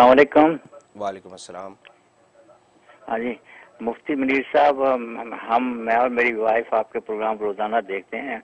असलकम वालेकुम अस्सलाम हाँ जी मुफ्ती मनीर साहब हम, मैं और मेरी वाइफ आपके प्रोग्राम रोजाना देखते हैं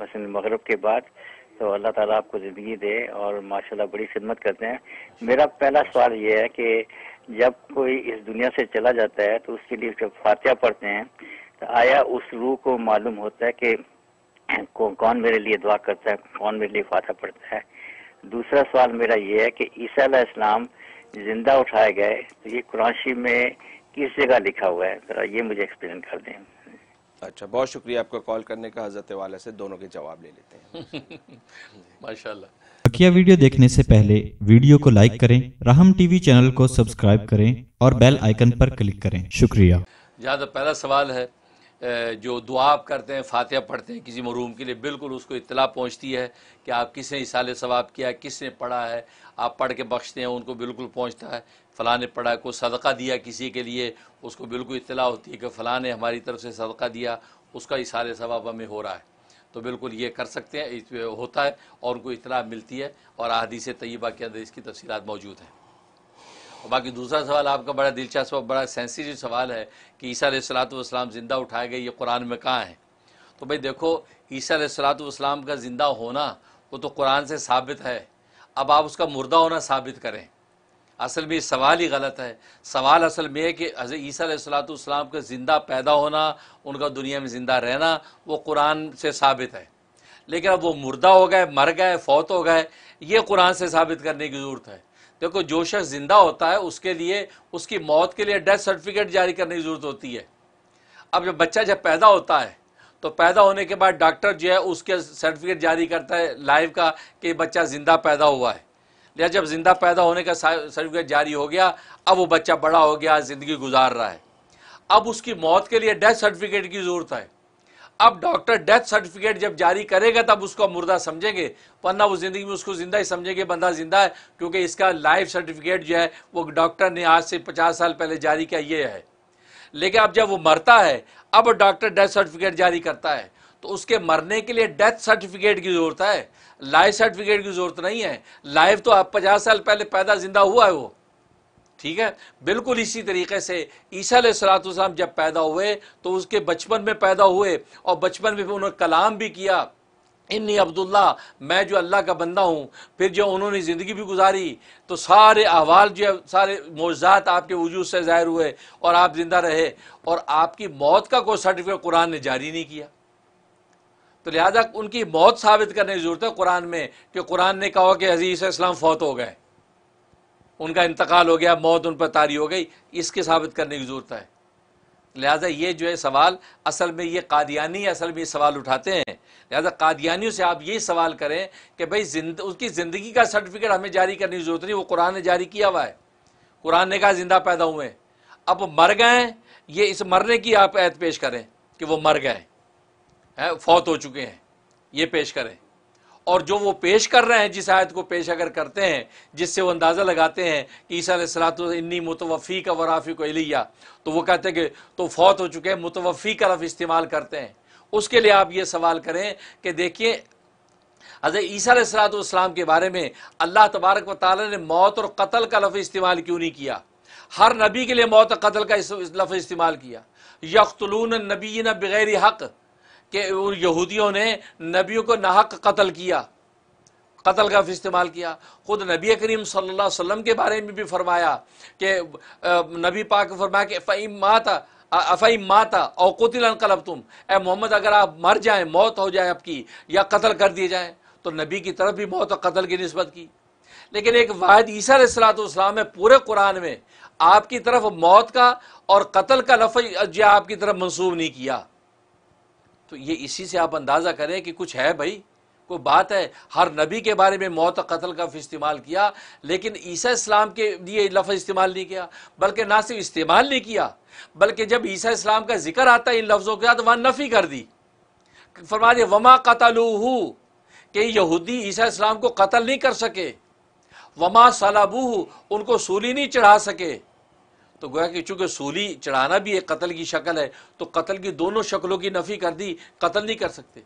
बस मगरब के बाद तो अल्लाह ताला आपको ज़िंदगी दे और माशाल्लाह बड़ी खिदमत करते हैं मेरा पहला सवाल ये है कि जब कोई इस दुनिया से चला जाता है तो उसके लिए जब फातिया पढ़ते हैं तो आया उस रूह को मालूम होता है कि कौन मेरे लिए दुआ करता है कौन मेरे लिए फातह पढ़ता है दूसरा सवाल मेरा ये है कि ईसा इस्लाम जिंदा उठाए गए तो ये कुरानशी में किस जगह लिखा हुआ है जरा ये मुझे एक्सप्लेन कर दें अच्छा बहुत शुक्रिया आपका कॉल करने का हजरत वाले से दोनों के जवाब ले लेते हैं माशाल्लाह बकिया वीडियो देखने से पहले वीडियो को लाइक करें रहम टीवी चैनल को सब्सक्राइब करें और बेल आइकन पर क्लिक करें शुक्रिया यहाँ तो पहला सवाल है जो दुआ आप करते हैं फातिहा पढ़ते हैं किसी मरूम के लिए बिल्कुल उसको इतला पहुंचती है कि आप किसने इसाल सवाब किया किसने पढ़ा है आप पढ़ के बख्शते हैं उनको बिल्कुल पहुंचता है फ़लाँ ने पढ़ा को सदका दिया किसी के लिए उसको बिल्कुल इतला होती है कि फ़लाँ ने हमारी तरफ से सदका दिया उसका इसाल सवाब हमें हो रहा है तो बिल्कुल ये कर सकते हैं होता है और उनको इतला मिलती है और अहदीस तयबा के अंदर इसकी तफसीत मौजूद हैं बाकी दूसरा सवाल आपका बड़ा दिलचस्प और बड़ा सेंसिटिव सवाल है कि ईसा सलातम ज़िंदा उठाए गए ये कुरान में कहाँ हैं तो भाई देखो ईसा सलातम का ज़िंदा होना वो तो कुरान से साबित है अब आप उसका मुर्दा होना साबित करें असल में सवाल ही गलत है सवाल असल में है कि ईसा सलातम का ज़िंदा पैदा होना उनका दुनिया में ज़िंदा रहना वो कुरान से साबित है लेकिन अब वो मुर्दा हो गए मर गए फौत हो गए ये कुरान से साबित करने की ज़रूरत है देखो जो शख्स ज़िंदा होता है उसके लिए उसकी मौत के लिए डेथ सर्टिफिकेट जारी करने की ज़रूरत होती है अब जब बच्चा जब पैदा होता है तो पैदा होने के बाद डॉक्टर जो है उसके सर्टिफिकेट जारी करता है लाइव का कि बच्चा ज़िंदा पैदा हुआ है या जब ज़िंदा पैदा होने का सर्टिफिकेट जारी हो गया अब वो बच्चा बड़ा हो गया ज़िंदगी गुजार रहा है अब उसकी मौत के लिए डेथ सर्टिफिकेट की ज़रूरत है अब डॉक्टर डेथ सर्टिफिकेट जब जारी करेगा तब उसको मुर्दा समझेंगे वरना वो जिंदगी में उसको जिंदा ही समझेंगे बंदा जिंदा है क्योंकि इसका लाइफ सर्टिफिकेट जो है वो डॉक्टर ने आज से पचास साल पहले जारी किया ये है लेकिन अब जब वो मरता है अब डॉक्टर डेथ सर्टिफिकेट जारी करता है तो उसके मरने के लिए डेथ सर्टिफिकेट की ज़रूरत है लाइफ सर्टिफिकेट की ज़रूरत नहीं है लाइफ तो आप पचास साल पहले पैदा जिंदा हुआ है वो ठीक है बिल्कुल इसी तरीके से ईसा सलाम जब पैदा हुए तो उसके बचपन में पैदा हुए और बचपन में उन्होंने कलाम भी किया इन्नी अब्दुल्ला मैं जो अल्लाह का बंदा हूँ फिर जो उन्होंने ज़िंदगी भी गुजारी तो सारे अहवाल जो है सारे मौजात आपके वजूद से ज़ाहिर हुए और आप ज़िंदा रहे और आपकी मौत का कोई सर्टिफिकेट कुरान ने जारी नहीं किया तो लिहाजा उनकी मौत साबित करने की ज़रूरत है कुरान में कि कुरान ने कहा कि अजीज़ इस्लाम फौत हो गए उनका इंतकाल हो गया मौत उन पर तारी हो गई इसके साबित करने की ज़रूरत है लिहाजा ये जो है सवाल असल में ये कादियानी असल में ये सवाल उठाते हैं लिहाजा कादियानियों से आप ये सवाल करें कि भाई जिन्द, उसकी ज़िंदगी का सर्टिफिकेट हमें जारी करने की ज़रूरत नहीं वो कुरान ने जारी किया हुआ है कुरान ने कहा ज़िंदा पैदा हुए अब मर गए ये इस मरने की आप ऐत पेश करें कि वो मर गए फौत हो चुके हैं ये पेश करें और जो वो पेश कर रहे हैं जिस आयत को पेश अगर करते हैं जिससे वो अंदाज़ा लगाते हैं कि ईसा सलात इन्नी मुतवफ़ी का वराफ़ी को लिया तो वो कहते हैं कि तो फौत हो चुके हैं मुतवफ़ी का लफ इस्तेमाल करते हैं उसके लिए आप ये सवाल करें कि देखिए हज़रत ईसा इस्लाम के बारे में अल्लाह तबारक व ताली ने मौत और कत्ल का लफ इस्तेमाल क्यों नहीं किया हर नबी के लिए मौत और कत्ल का लफ इस्तेमाल किया यख्तलून नबीना बगैर हक़ कि यहूदियों ने नबियों को नाहक कत्ल किया कतल का इस्तेमाल किया ख़ुद नबी करीम सल्लल्लाहु अलैहि वसल्लम के बारे में भी फरमाया कि नबी पाक फरमाया कि फ़ैम माता अफ़ई माता और कुतिल कलब तुम ए मोहम्मद अगर आप मर जाएं मौत हो जाए आपकी या कतल कर दिए जाएं तो नबी की तरफ भी मौत और कतल की नस्बत की लेकिन एक वाहद ईसा सलाम है पूरे कुरान में आपकी तरफ मौत का और कत्ल का लफ आपकी तरफ मंसूब नहीं किया तो ये इसी से आप अंदाज़ा करें कि कुछ है भाई कोई बात है हर नबी के बारे में मौत कतल का इस्तेमाल किया लेकिन ईसा इस्लाम के लिए लफ्ज़ इस्तेमाल नहीं किया बल्कि ना सिर्फ इस्तेमाल नहीं किया बल्कि जब ईसा इस्लाम का जिक्र आता है इन लफ्ज़ों के साथ वहाँ नफ़ी कर दी फरमा दिया वमा कतलूहू कि यहूदी ईसा इस्लाम को कतल नहीं कर सके वमा सलाबूह उनको सूली नहीं चढ़ा सके तो गोया कि चूंकि सूली चढ़ाना भी एक कत्ल की शक्ल है तो कत्ल की दोनों शक्लों की नफ़ी कर दी कत्ल नहीं कर सकते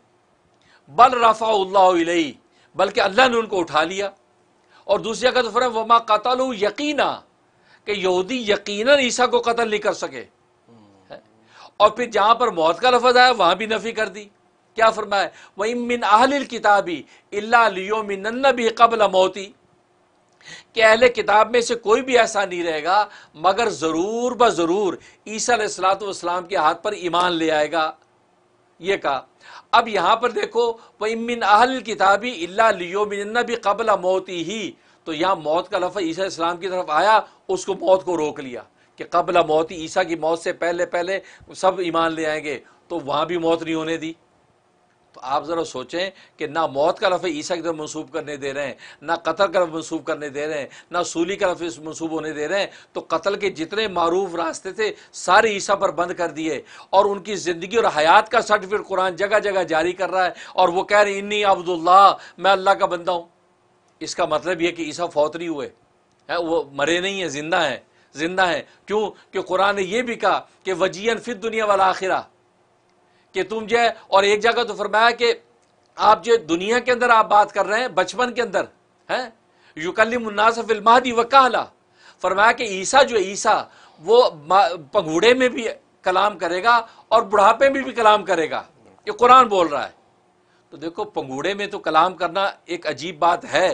बल रफ़ा बल्कि अल्लाह ने उनको उठा लिया और दूसरी अगर तो फरम वमा कतल यकीना कि यहूदी यकीन ईसा को कत्ल नहीं कर सके और फिर जहां पर मौत का लफज आया वहां भी नफ़ी कर दी क्या फरमाया वही मिन आहल किताबी अल्लाह लियो भी कबल मौती कि अहल किताब में से कोई भी ऐसा नहीं रहेगा मगर ज़रूर ब ज़रूर ईसा सलातम के हाथ पर ईमान ले आएगा ये कहा अब यहां पर देखो वह इमिन अहल किताबी अल्ला भी कबल मौत ही तो यहां मौत का लफा ईसा इस्लाम की तरफ आया उसको मौत को रोक लिया कि कबला मौत ईसा की मौत से पहले पहले सब ईमान ले आएंगे तो वहां भी मौत नहीं होने दी आप ज़रा सोचें कि ना मौत का लफ्ज़ ईसा की तरफ मनसूब करने दे रहे हैं ना कतल का लफ्ज़ मनसूब करने दे रहे हैं ना सूली का लफ्ज़ मनसूब होने दे रहे हैं तो कतल के जितने मरूफ रास्ते थे सारे ईसा पर बंद कर दिए और उनकी ज़िंदगी और हयात का सर्टिफिकेट कुरान जगह जगह जारी कर रहा है और वो कह रहे हैं इन्नी अब्दुल्ला मैं अल्लाह का बंदा हूँ इसका मतलब यह कि ईसा फौत नहीं हुए है वो मरे नहीं है ज़िंदा हैं जिंदा हैं क्यों कि कुरान ने यह भी कहा कि वजीन फिर दुनिया वाला आखिरा कि तुम जो है और एक जगह तो फरमाया कि आप जो दुनिया के अंदर आप बात कर रहे हैं बचपन के अंदर है हैं युकलमनासफिल्मादी वकाला फरमाया कि ईसा जो ईसा वो पगूड़े में भी कलाम करेगा और बुढ़ापे में भी कलाम करेगा ये कुरान बोल रहा है तो देखो पंगूड़े में तो कलाम करना एक अजीब बात है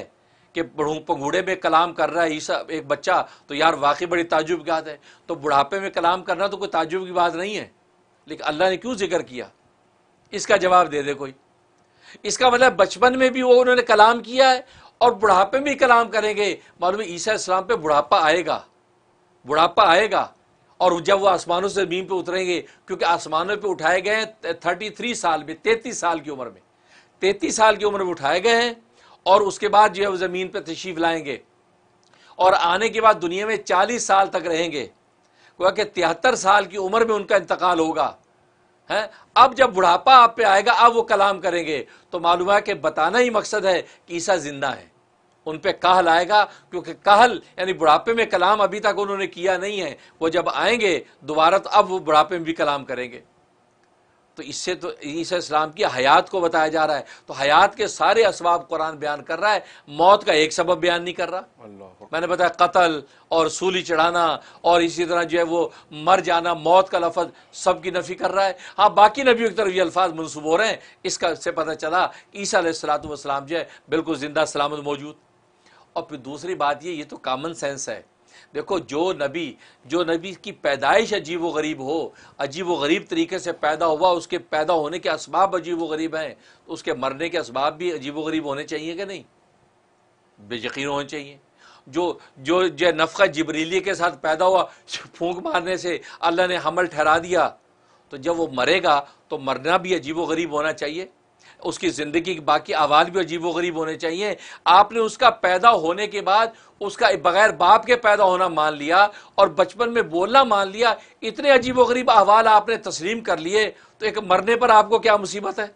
कि पंगूड़े में कलाम कर रहा है ईसा एक बच्चा तो यार वाकई बड़ी ताजुब की बात है तो बुढ़ापे में कलाम करना तो कोई ताजुब की बात नहीं है लेकिन अल्लाह ने क्यों जिक्र किया इसका जवाब दे दे कोई इसका मतलब बचपन में भी वो उन्होंने कलाम किया है और बुढ़ापे में भी कलाम करेंगे मालूम ईसा इस्लाम पे बुढ़ापा आएगा बुढ़ापा आएगा और जब वो आसमानों से बीम पे उतरेंगे क्योंकि आसमानों पे उठाए गए हैं थर्टी थ्री साल में तैतीस साल की उम्र में तैतीस साल की उम्र में उठाए गए हैं और उसके बाद जो है वो ज़मीन पर तशीफ लाएंगे और आने के बाद दुनिया में चालीस साल तक रहेंगे गोया कि तिहत्तर साल की उम्र में उनका इंतकाल होगा हैं अब जब बुढ़ापा आप पे आएगा अब वो कलाम करेंगे तो मालूम है कि बताना ही मकसद है कि ईसा जिंदा है उन पर कहल आएगा क्योंकि कहल यानी बुढ़ापे में कलाम अभी तक उन्होंने किया नहीं है वो जब आएंगे दोबारा तो अब वो बुढ़ापे में भी कलाम करेंगे तो इससे तो ईसा इस्लाम की हयात को बताया जा रहा है तो हयात के सारे असबाब कुरान बयान कर रहा है मौत का एक सबब बयान नहीं कर रहा मैंने बताया कत्ल और सूली चढ़ाना और इसी तरह जो है वो मर जाना मौत का लफज सब की नफ़ी कर रहा है हाँ बाकी नबियों की तरफ ये अल्फाज मनसूब हो रहे हैं इसका से पता चला ईसा सलातम जो है बिल्कुल ज़िंदा सलामत मौजूद और फिर दूसरी बात ये ये तो कामन सेंस है देखो जो नबी जो नबी की पैदाइश अजीब व गरीब हो अजीब व गरीब तरीके से पैदा हुआ उसके पैदा होने के इसबाब अजीब व गरीब हैं तो उसके मरने के इसबाब भी अजीब व गरीब होने चाहिए कि नहीं बेयकीन होने चाहिए जो जो जो नफ़ा जबरीली के साथ पैदा हुआ फूंक मारने से अल्लाह ने हमल ठहरा दिया तो जब वो मरेगा तो मरना भी अजीब व गरीब होना चाहिए उसकी ज़िंदगी की बाकी आवाज़ भी अजीब गरीब होने चाहिए आपने उसका पैदा होने के बाद उसका बग़ैर बाप के पैदा होना मान लिया और बचपन में बोलना मान लिया इतने अजीब गरीब अहवाल आपने तस्लीम कर लिए तो एक मरने पर आपको क्या मुसीबत है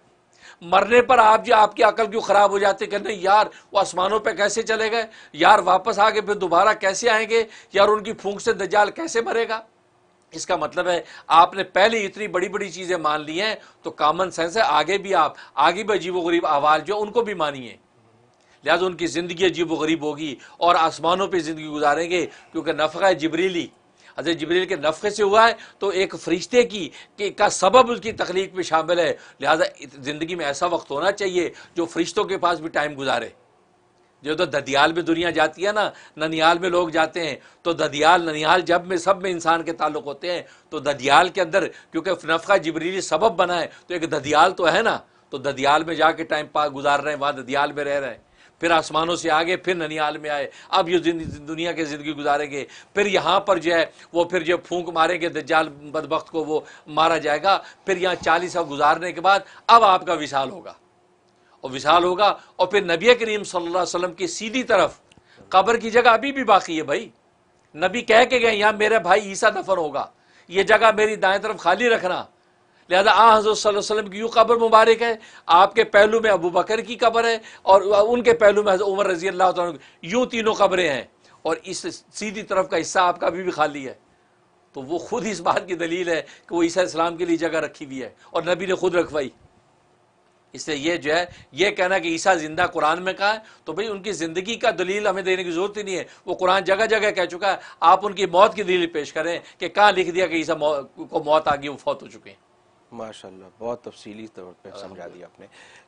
मरने पर आप जो आपकी अकल क्यों ख़राब हो जाती है कहने यार वो आसमानों पे कैसे चले गए यार वापस आके फिर दोबारा कैसे आएंगे यार उनकी फूंक से दजाल कैसे भरेगा इसका मतलब है आपने पहले इतनी बड़ी बड़ी चीज़ें मान ली हैं तो कॉमन सेंस है आगे भी आप आगे भी अजीब गरीब आवाज़ जो उनको भी मानिए लिहाजा उनकी ज़िंदगी अजीब गरीब होगी और आसमानों पर ज़िंदगी गुजारेंगे क्योंकि है जबरीली अजय जबरील के नफ़े से हुआ है तो एक फरिश्ते की के का सबब उसकी तकलीफ में शामिल है लिहाजा ज़िंदगी में ऐसा वक्त होना चाहिए जो फरिश्तों के पास भी टाइम गुजारे जो तो ददियाल में दुनिया जाती है ना ननियाल में लोग जाते हैं तो ददियाल ननियाल जब में सब में इंसान के ताल्लुक होते हैं तो ददियाल के अंदर क्योंकि नफका जबरीली सबब बना है तो एक ददियाल तो है ना तो ददियाल में जाके टाइम पास गुजार रहे हैं वहाँ ददियाल में रह रहे हैं फिर आसमानों से आगे फिर ननियाल में आए अब ये दुनिया की ज़िंदगी गुजारेंगे फिर यहाँ पर जो है वो फिर जो फूंक मारेंगे दज्जाल बदबख्त को वो मारा जाएगा फिर यहाँ चालीस साल गुजारने के बाद अब आपका विशाल होगा और विशाल होगा और फिर नबी करीम सल्लल्लाहु अलैहि वसल्लम की सीधी तरफ कब्र की जगह अभी भी बाकी है भाई नबी कह के गए यहाँ मेरा भाई ईसा दफन होगा ये जगह मेरी दाएं तरफ खाली रखना लिहाजा आ हजरत वसल्लम की यूँ कब्र मुबारक है आपके पहलू में अबू बकर की कब्र है और उनके पहलू में उमर रजी अल्लाह तुम यूँ तीनों कब्रें हैं और इस सीधी तरफ का हिस्सा आपका अभी भी खाली है तो वो खुद इस बात की दलील है कि वो ईसा इस्लाम के लिए जगह रखी हुई है और नबी ने खुद रखवाई इसलिए ये जो है ये कहना कि ईसा जिंदा कुरान में कहा है तो भाई उनकी ज़िंदगी का दलील हमें देने की ज़रूरत ही नहीं है वो कुरान जगह जगह कह चुका है आप उनकी मौत की दलील पेश करें कि कहाँ लिख दिया कि ईसा मौ, को मौत आ गई वो फौत हो चुके हैं माशाल्लाह बहुत तफसीली तौर पर समझा दिया आपने